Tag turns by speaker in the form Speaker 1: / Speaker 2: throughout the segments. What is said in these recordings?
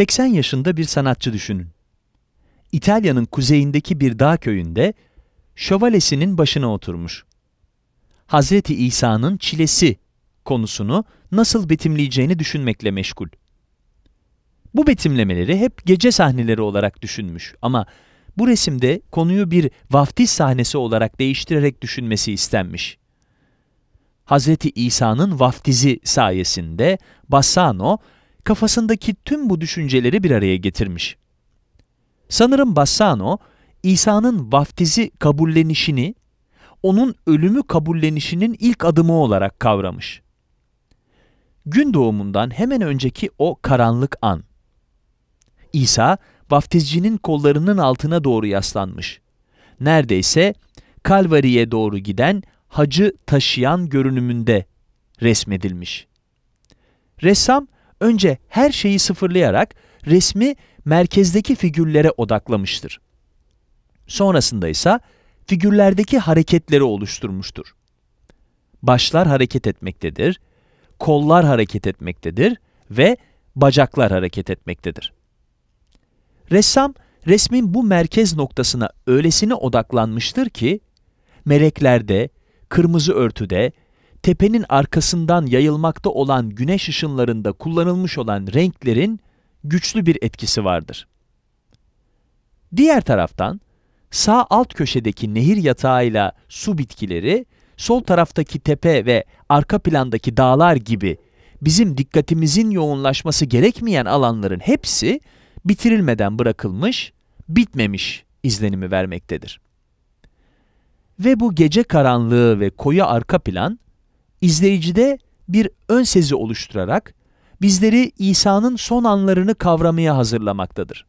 Speaker 1: 80 yaşında bir sanatçı düşünün. İtalya'nın kuzeyindeki bir dağ köyünde şövalesinin başına oturmuş. Hazreti İsa'nın çilesi konusunu nasıl betimleyeceğini düşünmekle meşgul. Bu betimlemeleri hep gece sahneleri olarak düşünmüş ama bu resimde konuyu bir vaftiz sahnesi olarak değiştirerek düşünmesi istenmiş. Hazreti İsa'nın vaftizi sayesinde Bassano, kafasındaki tüm bu düşünceleri bir araya getirmiş. Sanırım Bassano, İsa'nın vaftizi kabullenişini, onun ölümü kabullenişinin ilk adımı olarak kavramış. Gün doğumundan hemen önceki o karanlık an. İsa, vaftizcinin kollarının altına doğru yaslanmış. Neredeyse Kalvari'ye doğru giden hacı taşıyan görünümünde resmedilmiş. Ressam önce her şeyi sıfırlayarak resmi merkezdeki figürlere odaklamıştır. Sonrasında ise figürlerdeki hareketleri oluşturmuştur. Başlar hareket etmektedir, kollar hareket etmektedir ve bacaklar hareket etmektedir. Ressam, resmin bu merkez noktasına öylesine odaklanmıştır ki, meleklerde, kırmızı örtüde, tepenin arkasından yayılmakta olan güneş ışınlarında kullanılmış olan renklerin güçlü bir etkisi vardır. Diğer taraftan sağ alt köşedeki nehir yatağıyla su bitkileri sol taraftaki tepe ve arka plandaki dağlar gibi bizim dikkatimizin yoğunlaşması gerekmeyen alanların hepsi bitirilmeden bırakılmış, bitmemiş izlenimi vermektedir. Ve bu gece karanlığı ve koyu arka plan izleyicide bir ön sezi oluşturarak bizleri İsa'nın son anlarını kavramaya hazırlamaktadır.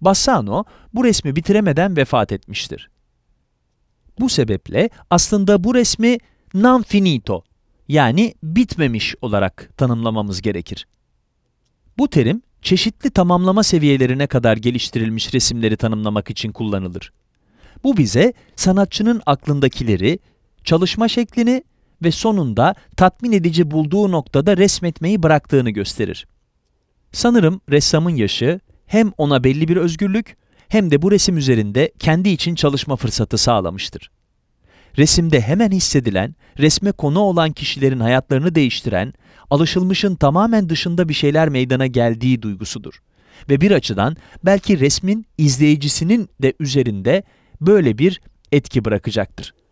Speaker 1: Bassano bu resmi bitiremeden vefat etmiştir. Bu sebeple aslında bu resmi non finito yani bitmemiş olarak tanımlamamız gerekir. Bu terim çeşitli tamamlama seviyelerine kadar geliştirilmiş resimleri tanımlamak için kullanılır. Bu bize sanatçının aklındakileri, çalışma şeklini ve sonunda tatmin edici bulduğu noktada resmetmeyi bıraktığını gösterir. Sanırım ressamın yaşı hem ona belli bir özgürlük hem de bu resim üzerinde kendi için çalışma fırsatı sağlamıştır. Resimde hemen hissedilen, resme konu olan kişilerin hayatlarını değiştiren, alışılmışın tamamen dışında bir şeyler meydana geldiği duygusudur. Ve bir açıdan belki resmin izleyicisinin de üzerinde böyle bir etki bırakacaktır.